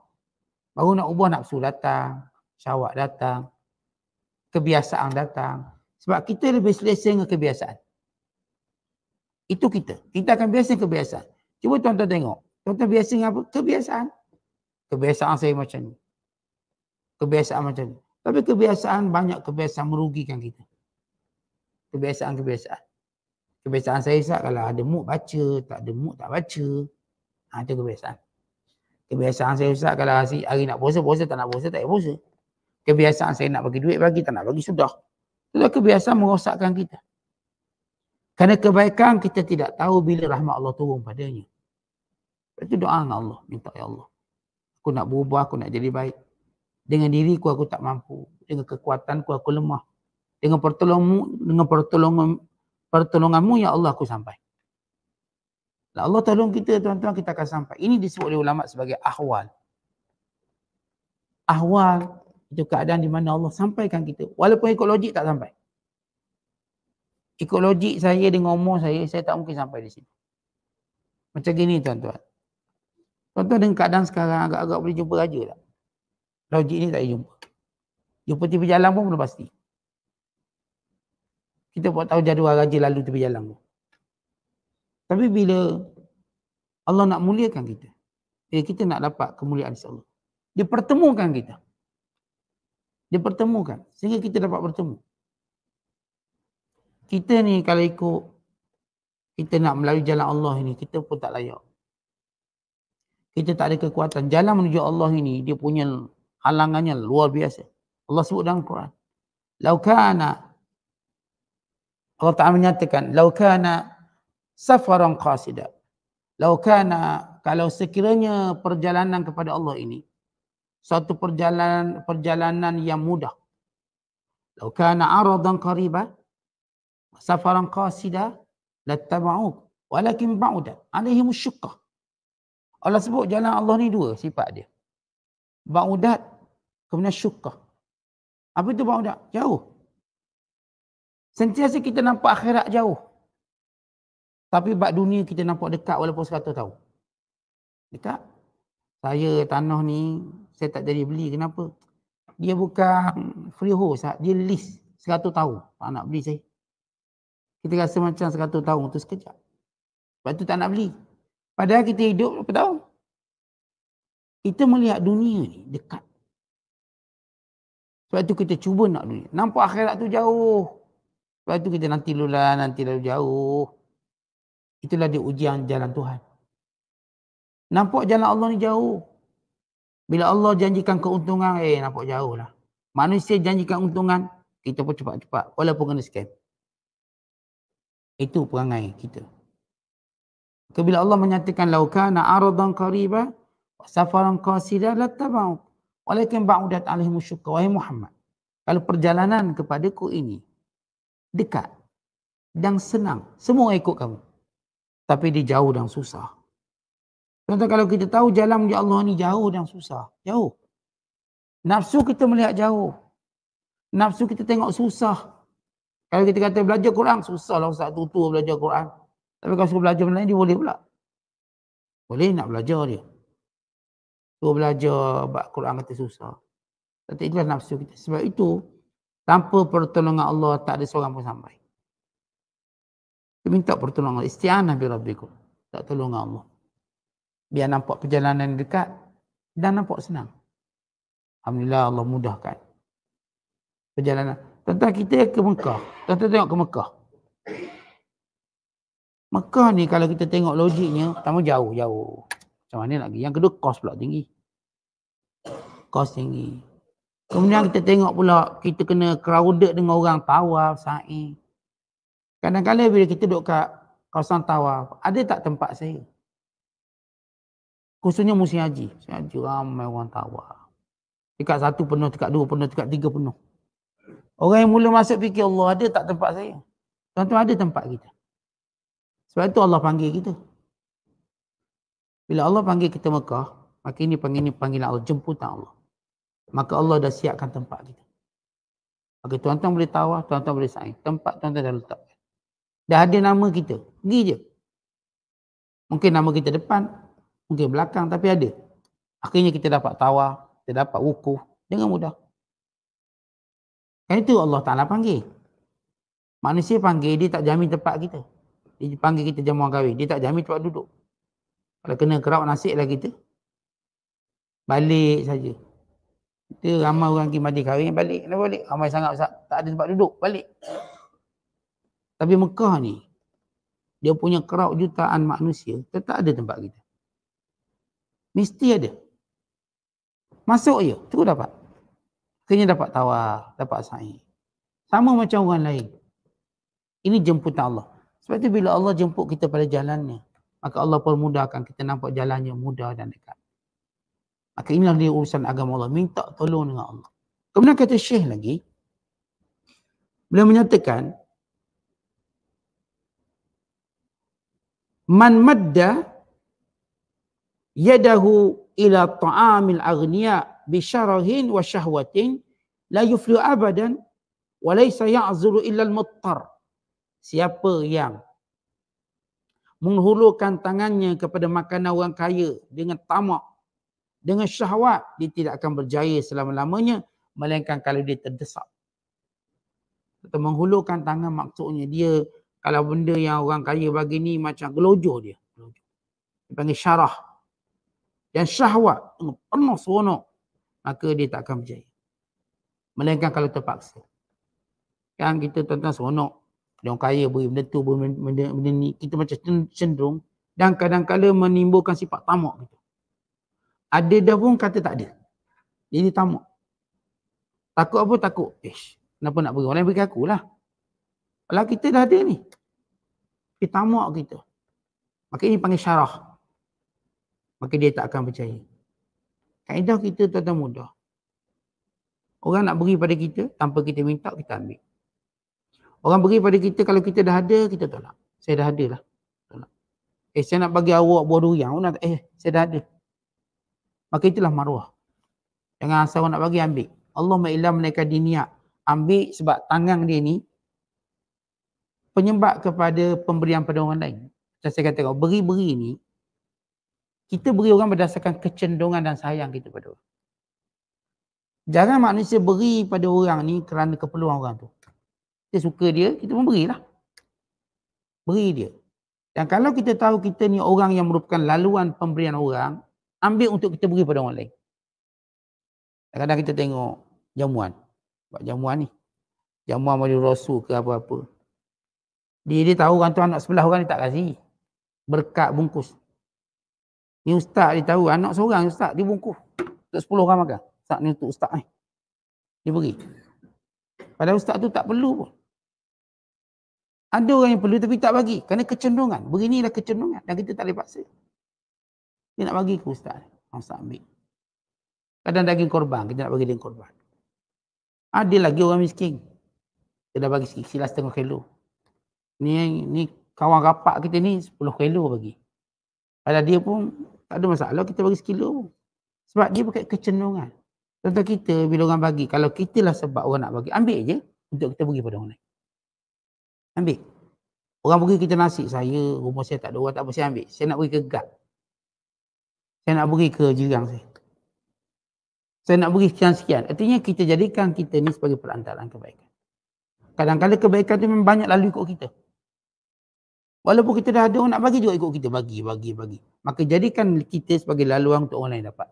Baru nak ubah nak nafsu datang. Syawak datang. Kebiasaan datang. Sebab kita lebih selesa dengan kebiasaan. Itu kita. Kita akan biasa kebiasaan. Cuba tuan-tuan tengok. Tuan-tuan biasa dengan apa? Kebiasaan. Kebiasaan saya macam ni. Kebiasaan macam ni. Tapi kebiasaan banyak kebiasaan merugikan kita. Kebiasaan-kebiasaan. Kebiasaan saya isap kalau ada mood baca, tak ada mood tak baca. Ha, itu kebiasaan. Kebiasaan saya isap kalau hari nak puasa, puasa tak nak puasa, tak nak puasa. Kebiasaan saya nak bagi duit bagi, tak nak bagi, sudah. Itu kebiasaan merosakkan kita. Kerana kebaikan kita tidak tahu bila rahmat Allah turun padanya. Itu doa dengan Allah, minta ya Allah. Aku nak berubah, aku nak jadi baik. Dengan diri ku aku tak mampu. Dengan kekuatan ku aku lemah. Dengan pertolonganmu, dengan pertolongan pertolonganmu ya Allah aku sampai. Lah Allah tolong kita tuan-tuan kita akan sampai. Ini disebut oleh ulama sebagai ahwal. Ahwal itu keadaan di mana Allah sampaikan kita. Walaupun ikut logik tak sampai. Ikut logik saya dengan umur saya, saya tak mungkin sampai di sini. Macam gini tuan-tuan. Tuan-tuan dengan keadaan sekarang agak-agak boleh jumpa raja tak? Logik ni tak boleh jumpa. Jumpa tiba jalan pun belum pasti. Kita buat tahu jadual raja lalu tiba jalan pun. Tapi bila Allah nak muliakan kita, eh, kita nak dapat kemuliaan dari Allah. Dia pertemukan kita. Dia pertemukan. Sehingga kita dapat bertemu. Kita ni kalau ikut kita nak melalui jalan Allah ini, kita pun tak layak. Kita tak ada kekuatan. Jalan menuju Allah ini, dia punya alangannya luar biasa. Allah sebut dalam Quran. Lau kana Allah Ta'ala menyatakan, lau kana safaran qasida. Lau kana kalau sekiranya perjalanan kepada Allah ini satu perjalanan perjalanan yang mudah. Lau kana aradan qariba safaran qasida lattaba'uk walakin ba'da alaihi musyqqah. Allah sebut jalan Allah ni dua sifat dia. Ba'udat Kemudian syukah. Apa itu bang budak? Jauh. Sentiasa kita nampak akhirat jauh. Tapi bak dunia kita nampak dekat walaupun 100 tahu. Dekat. Saya tanah ni, saya tak jadi beli. Kenapa? Dia bukan free host. Ah. Dia list 100 tahu. Tak nak beli saya. Kita rasa macam 100 tahun tu sekejap. Sebab tu tak nak beli. Padahal kita hidup berapa tahun? Kita melihat dunia ni dekat. Sebab tu kita cuba nak dunia. Nampak akhirat tu jauh. Sebab tu kita nanti lula, nanti lalu jauh. Itulah dia ujian jalan Tuhan. Nampak jalan Allah ni jauh. Bila Allah janjikan keuntungan, eh nampak jauh lah. Manusia janjikan keuntungan, kita pun cepat-cepat. Walaupun kena scam. Itu perangai kita. Kebila Allah menyatakan laukana aradan qariba safaran qasida la Walakin ba'udat alaihi musyukka wahai Muhammad. Kalau perjalanan kepadaku ini dekat dan senang, semua ikut kamu. Tapi dia jauh dan susah. Contoh kalau kita tahu jalan menuju Allah ni jauh dan susah. Jauh. Nafsu kita melihat jauh. Nafsu kita tengok susah. Kalau kita kata belajar Quran, susah, Ustaz tu tua belajar Quran. Tapi kalau suruh belajar benda ni, dia boleh pula. Boleh nak belajar dia. Tua belajar bab Quran kata susah. Tapi ikhlas nafsu kita. Sebab itu tanpa pertolongan Allah tak ada seorang pun sampai. Minta pertolongan Isti'anah bi rabbikum. Tak tolong Allah. Biar nampak perjalanan dekat dan nampak senang. Alhamdulillah Allah mudahkan. Perjalanan. Tentang kita ke Mekah. Tentang tengok ke Mekah. Mekah ni kalau kita tengok logiknya, tamu jauh-jauh. Macam mana lagi? Yang kedua, kos pula tinggi. Kos tinggi. Kemudian kita tengok pula, kita kena crowded dengan orang tawaf, sa'i. Kadang-kadang bila kita duduk kat kawasan tawaf, ada tak tempat saya? Khususnya musim haji. Musim haji ramai orang tawaf. Dekat satu penuh, dekat dua penuh, dekat tiga penuh. Orang yang mula masuk fikir Allah ada tak tempat saya? Tentu ada tempat kita. Sebab itu Allah panggil kita. Bila Allah panggil kita Mekah, maka ini panggil ini panggilan Allah, jemputan Allah. Maka Allah dah siapkan tempat kita. Maka tuan-tuan boleh tawar, tuan-tuan boleh sa'i. Tempat tuan-tuan dah letak. Dah ada nama kita, pergi je. Mungkin nama kita depan, mungkin belakang tapi ada. Akhirnya kita dapat tawar, kita dapat wukuf dengan mudah. Kan itu Allah Ta'ala panggil. Manusia panggil, dia tak jamin tempat kita. Dia panggil kita jamuan kahwin. Dia tak jamin tempat duduk. Kalau kena kerap nasib lah kita. Balik saja. Kita ramai orang pergi mandi kahwin, balik. Kenapa balik? Ramai sangat besar. Tak ada tempat duduk, balik. Tapi Mekah ni, dia punya kerap jutaan manusia, tetap ada tempat kita. Mesti ada. Masuk je, tu dapat. Kena dapat tawar, dapat sa'i. Sama macam orang lain. Ini jemputan Allah. Sebab tu bila Allah jemput kita pada jalannya, maka Allah permudahkan kita nampak jalannya mudah dan dekat. Maka inilah dia urusan agama Allah. Minta tolong dengan Allah. Kemudian kata Syekh lagi, beliau menyatakan, Man madda yadahu ila ta'amil agniya bisharahin wa syahwatin la yuflu abadan wa laysa ya'zuru illa al-muttar. Siapa yang menghulurkan tangannya kepada makanan orang kaya dengan tamak, dengan syahwat, dia tidak akan berjaya selama-lamanya melainkan kalau dia terdesak. Atau menghulurkan tangan maksudnya dia kalau benda yang orang kaya bagi ni macam gelojoh dia. Dia panggil syarah. Dan syahwat dengan penuh seronok maka dia tak akan berjaya. Melainkan kalau terpaksa. Kan kita tuan-tuan seronok orang kaya boleh benda tu, boleh benda, benda, benda ni. Kita macam cenderung dan kadang-kadang menimbulkan sifat tamak kita. Ada dah pun kata tak ada. Jadi tamak. Takut apa? Takut. Eh, kenapa nak bagi? Orang yang bagi aku lah. Kalau kita dah ada ni. Kita tamak kita. Maka ini panggil syarah. Maka dia tak akan percaya. Kaedah kita tuan-tuan mudah. Orang nak beri pada kita tanpa kita minta, kita ambil. Orang beri pada kita kalau kita dah ada, kita tak nak. Saya dah ada lah. Eh, saya nak bagi awak buah durian. Awak nak, eh, saya dah ada. Maka itulah maruah. Jangan asal orang nak bagi, ambil. Allah ma'ilah mereka diniak. Ambil sebab tangan dia ni penyebab kepada pemberian pada orang lain. Macam saya katakan, beri-beri ni kita beri orang berdasarkan kecendongan dan sayang kita pada orang. Jangan manusia beri pada orang ni kerana keperluan orang tu kita suka dia, kita pun berilah. Beri dia. Dan kalau kita tahu kita ni orang yang merupakan laluan pemberian orang, ambil untuk kita beri pada orang lain. Kadang-kadang kita tengok jamuan. Buat jamuan ni. Jamuan Mali Rasul ke apa-apa. Dia, dia tahu orang tu anak sebelah orang dia tak kasih. Berkat bungkus. Ni ustaz dia tahu anak seorang ustaz dia bungkus. Untuk 10 orang makan. Ustaz ni untuk ustaz ni. Eh. Dia beri. Padahal ustaz tu tak perlu pun. Ada orang yang perlu tapi tak bagi. Kerana kecenderungan. Beginilah kecenderungan. Dan kita tak boleh paksa. Dia nak bagi ke Ustaz. Ustaz ambil. Kadang daging korban. Kita nak bagi daging korban. Ada lagi orang miskin. Kita dah bagi sikit. Sila setengah kilo. Ni, ni kawan rapat kita ni 10 kilo bagi. Padahal dia pun tak ada masalah kita bagi sekilo. Sebab dia pakai kecenderungan. Contoh kita bila orang bagi. Kalau kita lah sebab orang nak bagi. Ambil je. Untuk kita bagi pada orang lain. Ambil. Orang pergi kita nasi saya, rumah saya tak ada orang tak apa, saya ambil. Saya nak pergi ke Gak. Saya nak pergi ke jiran saya. Saya nak pergi sekian-sekian. Artinya kita jadikan kita ni sebagai perantaraan kebaikan. Kadang-kadang kebaikan tu memang banyak lalu ikut kita. Walaupun kita dah ada orang nak bagi juga ikut kita. Bagi, bagi, bagi. Maka jadikan kita sebagai laluan untuk orang lain dapat.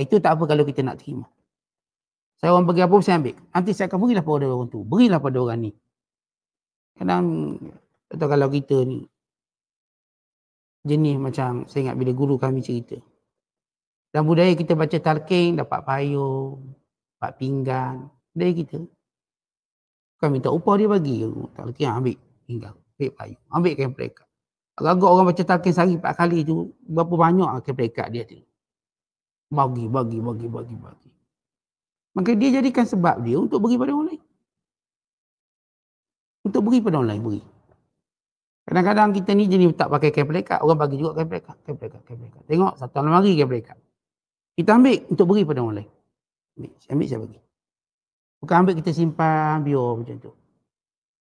Itu tak apa kalau kita nak terima. Saya orang bagi apa saya ambil. Nanti saya akan berilah pada orang tu. Berilah pada orang ni kadang atau kalau kita ni jenis macam saya ingat bila guru kami cerita dalam budaya kita baca talking dapat payung dapat pinggan budaya kita kami minta upah dia bagi talking ah, ambil pinggan ambil payung ambil kain perekat Kalau agak orang baca talking sehari empat kali tu berapa banyak ah kain perekat dia tu bagi bagi bagi bagi bagi maka dia jadikan sebab dia untuk beri pada orang lain untuk beri pada orang lain, beri. Kadang-kadang kita ni jenis tak pakai kain pelekat. Orang bagi juga kain pelekat. Kain pelekat, kain pelekat. Tengok satu lemari kain pelekat. Kita ambil untuk beri pada orang lain. Ambil, ambil saya bagi. Bukan ambil kita simpan, biar macam tu.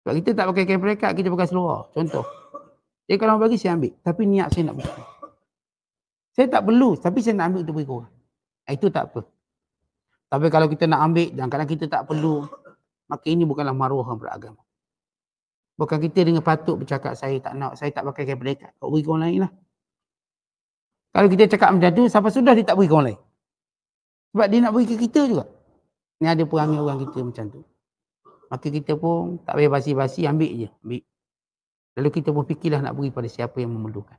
Sebab kita tak pakai kain pelekat, kita pakai seluar. Contoh. Jadi kalau orang bagi, saya ambil. Tapi niat saya nak bukan. Saya tak perlu, tapi saya nak ambil untuk beri korang. Ah, itu tak apa. Tapi kalau kita nak ambil, dan kadang kita tak perlu, maka ini bukanlah maruah beragama. Bukan kita dengan patut bercakap saya tak nak, saya tak pakai kepada dekat. Tak beri ke orang lain lah. Kalau kita cakap macam tu, siapa sudah dia tak beri ke orang lain. Sebab dia nak beri ke kita juga. Ni ada perangai orang kita macam tu. Maka kita pun tak payah basi-basi, ambil je. Ambil. Lalu kita pun fikirlah nak beri pada siapa yang memerlukan.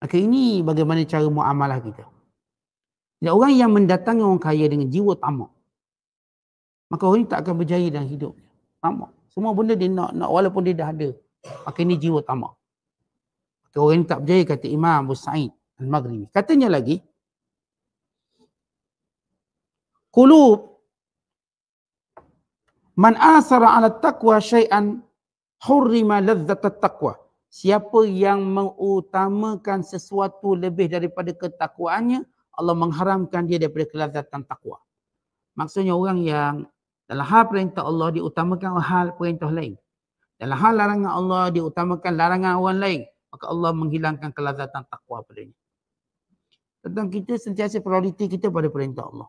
Maka ini bagaimana cara muamalah kita. Dan orang yang mendatangi orang kaya dengan jiwa tamak. Maka orang ini tak akan berjaya dalam hidupnya. Tamak. Semua benda dia nak, nak walaupun dia dah ada. Maka ini jiwa tamak. Kata orang tak berjaya kata Imam Abu Sa'id Al-Maghribi. Katanya lagi, Kulub man asara ala taqwa syai'an hurrima ladzat taqwa. Siapa yang mengutamakan sesuatu lebih daripada ketakwaannya, Allah mengharamkan dia daripada kelazatan takwa. Maksudnya orang yang dalam hal perintah Allah diutamakan hal perintah lain. Dalam hal larangan Allah diutamakan larangan orang lain. Maka Allah menghilangkan kelazatan takwa padanya. Tentang kita sentiasa prioriti kita pada perintah Allah.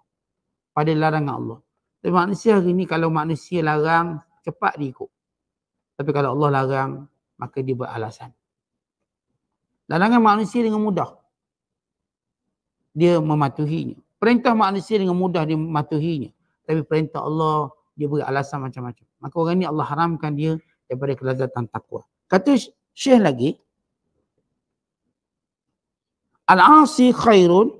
Pada larangan Allah. Tapi manusia hari ini kalau manusia larang cepat diikut. Tapi kalau Allah larang maka dia alasan. Larangan manusia dengan mudah. Dia mematuhinya. Perintah manusia dengan mudah dia mematuhinya tapi perintah Allah dia beri alasan macam-macam. Maka orang ni Allah haramkan dia daripada kelazatan takwa. Kata Syekh lagi Al-asi khairun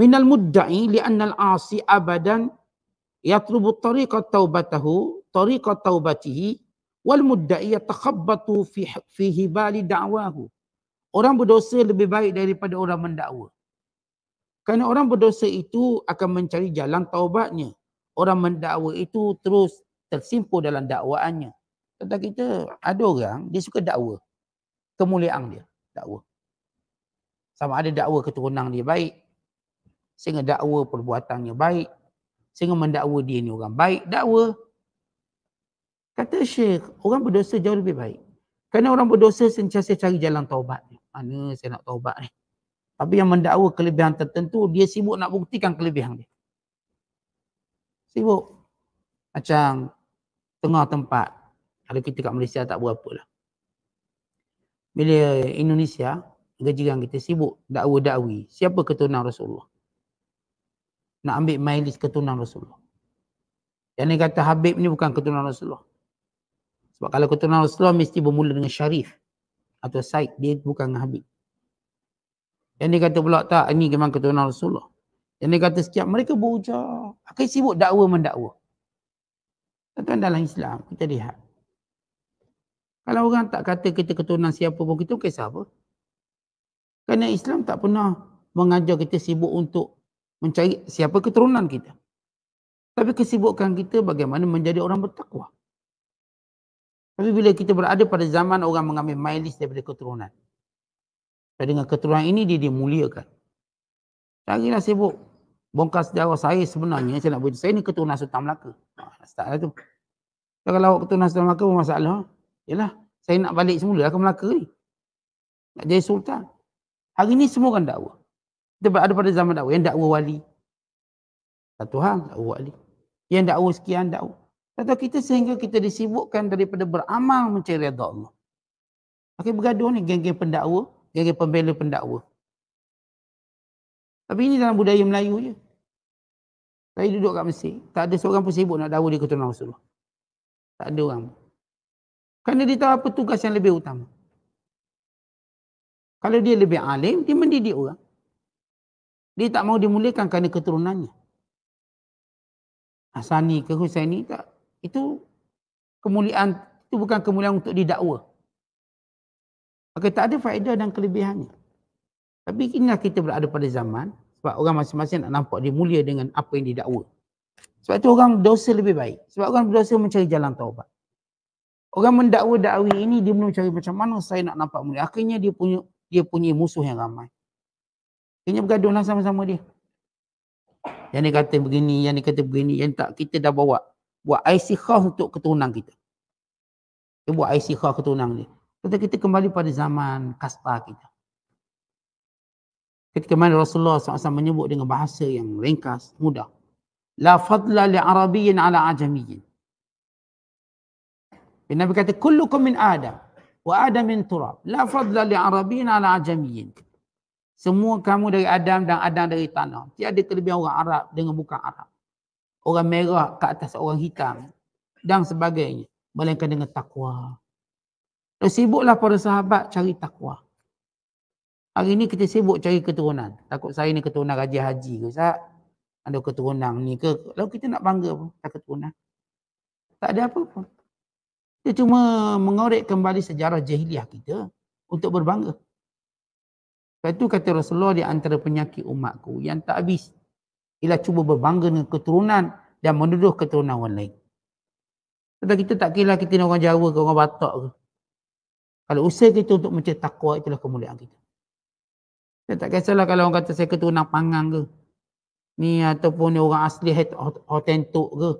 minal mudda'i li'anna al-asi abadan yatlubu tariqa taubatahu tariqa taubatihi wal mudda'i yatakhabbatu fi, fi hibali da'wahu. Orang berdosa lebih baik daripada orang mendakwa. Kerana orang berdosa itu akan mencari jalan taubatnya. Orang mendakwa itu terus tersimpul dalam dakwaannya. Tentang kita, ada orang dia suka dakwa. Kemuliaan dia, dakwa. Sama ada dakwa keturunan dia baik. Sehingga dakwa perbuatannya baik. Sehingga mendakwa dia ni orang baik. Dakwa. Kata Syekh, orang berdosa jauh lebih baik. Kerana orang berdosa sentiasa cari jalan taubat. Mana saya nak taubat ni? Tapi yang mendakwa kelebihan tertentu, dia sibuk nak buktikan kelebihan dia. Sibuk. Macam tengah tempat. Kalau kita kat Malaysia tak berapa lah. Bila Indonesia, gejiran kita sibuk dakwa-dakwi. Siapa ketunan Rasulullah? Nak ambil mailis ketunan Rasulullah. Yang ni kata Habib ni bukan ketunan Rasulullah. Sebab kalau ketunan Rasulullah mesti bermula dengan Syarif atau Said. Dia bukan dengan Habib. Yang dia kata pula tak, ini memang keturunan Rasulullah. Yang dia kata setiap mereka berujar. akhirnya sibuk dakwa mendakwa. Tuan-tuan dalam Islam, kita lihat. Kalau orang tak kata kita keturunan siapa pun, kita kisah apa? Kerana Islam tak pernah mengajar kita sibuk untuk mencari siapa keturunan kita. Tapi kesibukan kita bagaimana menjadi orang bertakwa. Tapi bila kita berada pada zaman orang mengambil mailis daripada keturunan. Dan dengan keturunan ini dia dimuliakan. kira lah sibuk. Bongkar sejarah saya sebenarnya saya nak buat Saya ni keturunan Sultan Melaka. Ha, start lah tu. Kalau awak keturunan Sultan Melaka pun masalah. Yalah. Saya nak balik semula lah ke Melaka ni. Nak jadi Sultan. Hari ni semua kan dakwah. Kita ada pada zaman dakwah. Yang dakwah wali. Satu hal dakwah wali. Yang dakwah sekian dakwah. Atau kita sehingga kita disibukkan daripada beramal mencari adat Allah. Okey bergaduh ni geng-geng pendakwa jadi pembela pendakwa. Tapi ini dalam budaya Melayu je. Saya duduk kat Mesir, tak ada seorang pun sibuk nak dakwa di Kota Rasulullah. Tak ada orang. Kerana dia tahu apa tugas yang lebih utama. Kalau dia lebih alim, dia mendidik orang. Dia tak mau dimulakan kerana keturunannya. Hasani ke Husaini tak. Itu kemuliaan, itu bukan kemuliaan untuk didakwa. Okey, tak ada faedah dan kelebihannya. Tapi inilah kita berada pada zaman sebab orang masing-masing nak nampak dia mulia dengan apa yang didakwa. Sebab itu orang dosa lebih baik. Sebab orang berdosa mencari jalan taubat. Orang mendakwa dakwi ini dia mula mencari macam mana saya nak nampak mulia. Akhirnya dia punya dia punya musuh yang ramai. Akhirnya bergaduhlah sama-sama dia. Yang dia kata begini, yang dia kata begini, yang tak kita dah bawa. Buat IC khas untuk keturunan kita. Dia buat IC khas keturunan dia. Kata kita kembali pada zaman kasta kita. Ketika mana Rasulullah SAW menyebut dengan bahasa yang ringkas, mudah. La fadla li arabiyin ala ajamiyin. Bila Nabi kata, Kullukum min Adam. Wa Adam min turab. La fadla li arabiyin ala ajamiyin. Semua kamu dari Adam dan Adam dari tanah. Tiada kelebihan orang Arab dengan bukan Arab. Orang merah ke atas orang hitam. Dan sebagainya. Melainkan dengan takwa. Dan sibuklah para sahabat cari takwa. Hari ini kita sibuk cari keturunan. Takut saya ni keturunan Raja Haji ke Ustaz? Ada keturunan ni ke? Lalu kita nak bangga pun tak keturunan. Tak ada apa pun. Kita cuma mengorek kembali sejarah jahiliah kita untuk berbangga. Sebab itu kata Rasulullah di antara penyakit umatku yang tak habis. Ialah cuba berbangga dengan keturunan dan menuduh keturunan orang lain. Sebab kita tak kira lah kita ni orang Jawa ke orang Batak ke. Kalau usaha kita untuk mencari takwa itulah kemuliaan kita. Saya tak kisahlah kalau orang kata saya keturunan pangang ke. Ni ataupun ni orang asli hotentuk ke.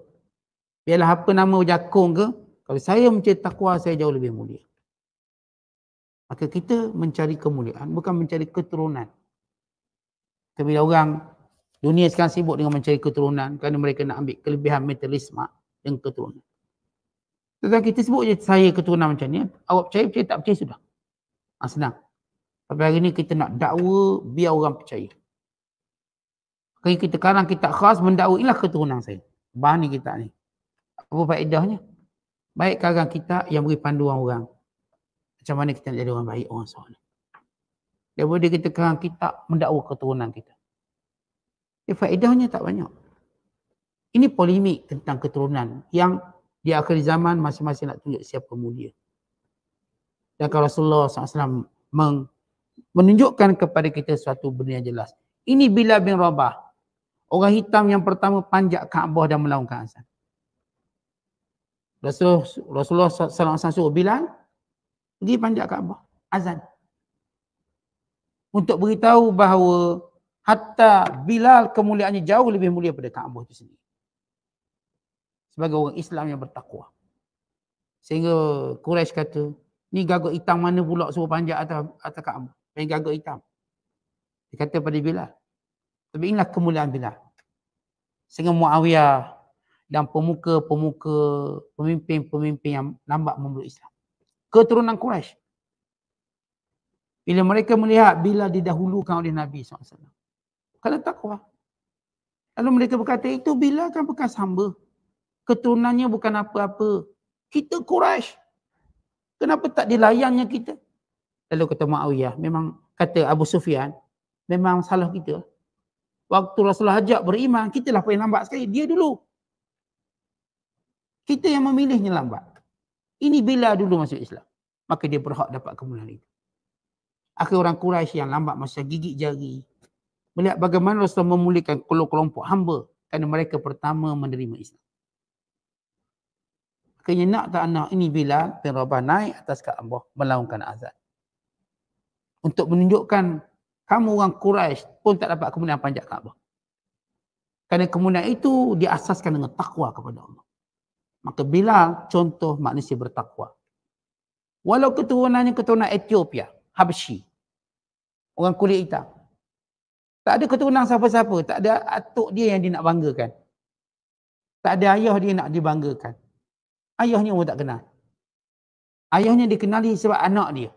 Biarlah apa nama jakung ke. Kalau saya mencari takwa saya jauh lebih mulia. Maka kita mencari kemuliaan bukan mencari keturunan. Tapi orang dunia sekarang sibuk dengan mencari keturunan kerana mereka nak ambil kelebihan metalisma dan keturunan. Tuan-tuan kita sebut je saya keturunan macam ni. Eh. Awak percaya, percaya tak percaya sudah. Ha, senang. Tapi hari ni kita nak dakwa biar orang percaya. Kali kita sekarang kita khas mendakwa inilah keturunan saya. Bahan ni kitab ni. Apa faedahnya? Baik karang kita yang beri panduan orang. Macam mana kita nak jadi orang baik, orang soleh. Daripada kita karang kita mendakwa keturunan kita. Ya, faedahnya tak banyak. Ini polemik tentang keturunan yang di akhir zaman masing-masing nak tunjuk siapa mulia. Dan kalau Rasulullah SAW menunjukkan kepada kita suatu benda yang jelas. Ini bila bin Rabah. Orang hitam yang pertama panjat Kaabah dan melaungkan azan. Rasulullah SAW suruh Bilal pergi panjat Kaabah. Azan. Untuk beritahu bahawa hatta Bilal kemuliaannya jauh lebih mulia daripada Kaabah itu sendiri sebagai orang Islam yang bertakwa. Sehingga Quraisy kata, ni gagak hitam mana pula suruh panjat atas atas Kaabah? Main gagak hitam. Dia kata pada Bilal. Tapi inilah kemuliaan Bilal. Sehingga Muawiyah dan pemuka-pemuka pemimpin-pemimpin yang lambat memeluk Islam. Keturunan Quraisy. Bila mereka melihat bila didahulukan oleh Nabi SAW. Kalau takwa. Lalu mereka berkata, itu bila kan bekas hamba keturunannya bukan apa-apa. Kita Quraisy. Kenapa tak dilayangnya kita? Lalu kata Muawiyah, memang kata Abu Sufyan, memang salah kita. Waktu Rasulullah ajak beriman, kita lah paling lambat sekali. Dia dulu. Kita yang memilihnya lambat. Ini bila dulu masuk Islam. Maka dia berhak dapat kemuliaan itu. Akhir orang Quraisy yang lambat masa gigit jari. Melihat bagaimana Rasulullah memulihkan kelompok hamba. Kerana mereka pertama menerima Islam. Kena nak ini bila bin naik atas Kaabah melaungkan azan. Untuk menunjukkan kamu orang Quraisy pun tak dapat kemuliaan panjat Kaabah. Kerana kemuliaan itu diasaskan dengan takwa kepada Allah. Maka bila contoh manusia bertakwa. Walau keturunannya keturunan Ethiopia, habshi Orang kulit hitam. Tak ada keturunan siapa-siapa. Tak ada atuk dia yang dia nak banggakan. Tak ada ayah dia nak dibanggakan. Ayahnya pun tak kenal. Ayahnya dikenali sebab anak dia.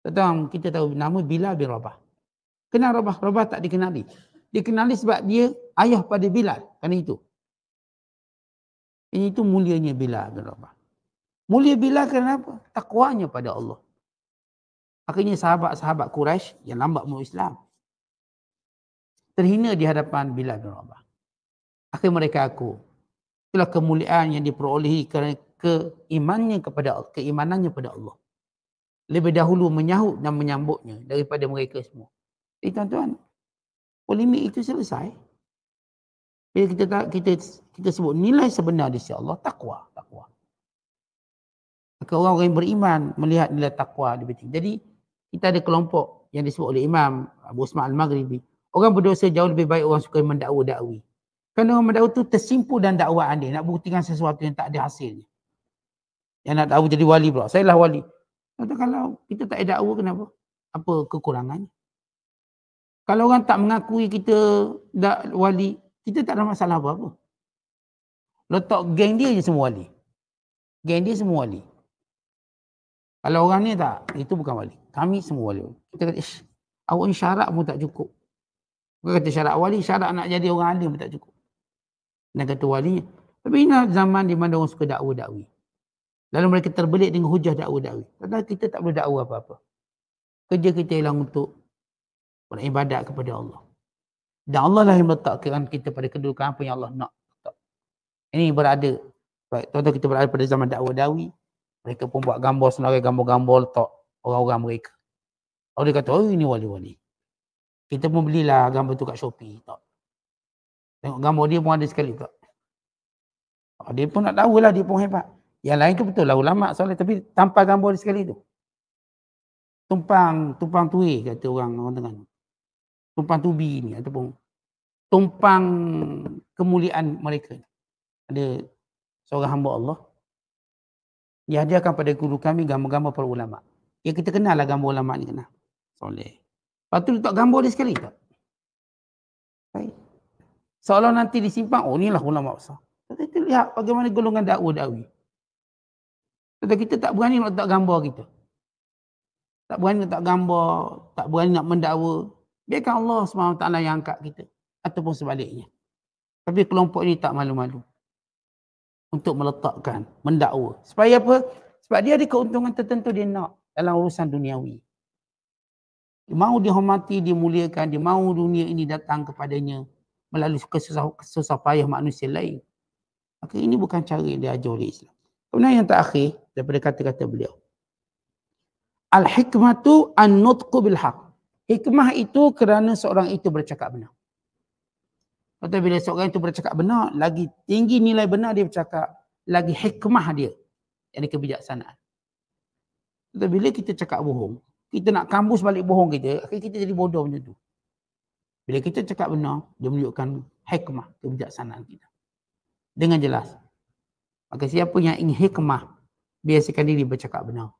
Tentang kita tahu nama Bilal bin Rabah. Kenal Rabah? Rabah tak dikenali. Dikenali sebab dia ayah pada Bilal. Kerana itu. Ini itu mulianya Bilal bin Rabah. Mulia Bilal kerana apa? Takwanya pada Allah. Akhirnya sahabat-sahabat Quraisy yang lambat mulut Islam. Terhina di hadapan Bilal bin Rabah. Akhirnya mereka aku. Itulah kemuliaan yang diperolehi kerana keimannya kepada keimanannya kepada Allah. Lebih dahulu menyahut dan menyambutnya daripada mereka semua. Jadi tuan-tuan, polemik itu selesai. Bila kita kita kita sebut nilai sebenar di sisi Allah takwa, takwa. Maka orang-orang yang beriman melihat nilai takwa lebih tinggi. Jadi kita ada kelompok yang disebut oleh Imam Abu Usman Al-Maghribi. Orang berdosa jauh lebih baik orang suka mendakwa-dakwi. Kalau orang berdakwah tu tersimpu dan dakwaan dia nak buktikan sesuatu yang tak ada hasilnya. Yang nak dakwah jadi wali pula. Saya lah wali. Kata kalau kita tak ada dakwah kenapa? Apa kekurangannya? Kalau orang tak mengakui kita dak wali, kita tak ada masalah apa-apa. Letak geng dia je semua wali. Geng dia semua wali. Kalau orang ni tak, itu bukan wali. Kami semua wali. Kita kata, ish, awak syarat pun tak cukup. Bukan kata syarat wali, syarat nak jadi orang alim pun tak cukup. Dan kata wali, tapi ini zaman di mana orang suka dakwa dakwi. Lalu mereka terbelit dengan hujah dakwa dakwi. Padahal kita tak boleh dakwa apa-apa. Kerja kita hilang untuk beribadat kepada Allah. Dan Allah lah yang meletakkan kita pada kedudukan apa yang Allah nak. Ini berada. Tuan-tuan kita berada pada zaman dakwa dakwi. Mereka pun buat gambar senarai gambar-gambar letak orang-orang mereka. Orang dia kata, oh ini wali-wali. Kita pun belilah gambar tu kat Shopee. Tak. Tengok gambar dia pun ada sekali tak. Oh, dia pun nak lah dia pun hebat. Yang lain tu betul lah ulama soleh tapi tanpa gambar dia sekali tu. Tumpang, tumpang tuih kata orang orang tengah ni. Tumpang tubi ni ataupun tumpang kemuliaan mereka. Ada seorang hamba Allah. Dia hadiahkan pada guru kami gambar-gambar para ulama. Ya kita kenal lah gambar ulama ni kenal. Soleh. Lepas tu letak gambar dia sekali tak? Seolah nanti disimpan, oh inilah ulama besar. Kita lihat bagaimana golongan dakwah dakwi. Kita kita tak berani nak letak gambar kita. Tak berani nak letak gambar, tak berani nak mendakwa. Biarkan Allah SWT yang angkat kita. Ataupun sebaliknya. Tapi kelompok ini tak malu-malu. Untuk meletakkan, mendakwa. Supaya apa? Sebab dia ada keuntungan tertentu dia nak dalam urusan duniawi. Dia mahu dihormati, dimuliakan, dia mahu dunia ini datang kepadanya melalui kesusah, kesusah payah manusia lain. Maka ini bukan cara yang diajar oleh Islam. Kemudian yang terakhir daripada kata-kata beliau. Al-hikmah tu an-nutku bil-haq. Hikmah itu kerana seorang itu bercakap benar. Kata bila seorang itu bercakap benar, lagi tinggi nilai benar dia bercakap, lagi hikmah dia. Yang ini kebijaksanaan. Kata bila kita cakap bohong, kita nak kambus balik bohong kita, akhirnya kita jadi bodoh macam tu. Bila kita cakap benar, dia menunjukkan hikmah kebijaksanaan kita. Dengan jelas. Maka siapa yang ingin hikmah, biasakan diri bercakap benar.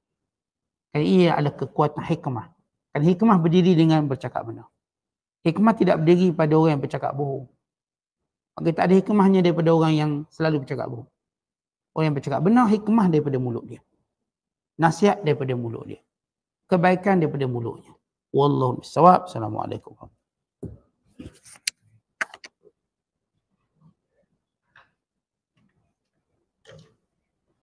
Kerana ia adalah kekuatan hikmah. Kerana hikmah berdiri dengan bercakap benar. Hikmah tidak berdiri pada orang yang bercakap bohong. Maka tak ada hikmahnya daripada orang yang selalu bercakap bohong. Orang yang bercakap benar, hikmah daripada mulut dia. Nasihat daripada mulut dia. Kebaikan daripada mulutnya. Wallahu sawab. Assalamualaikum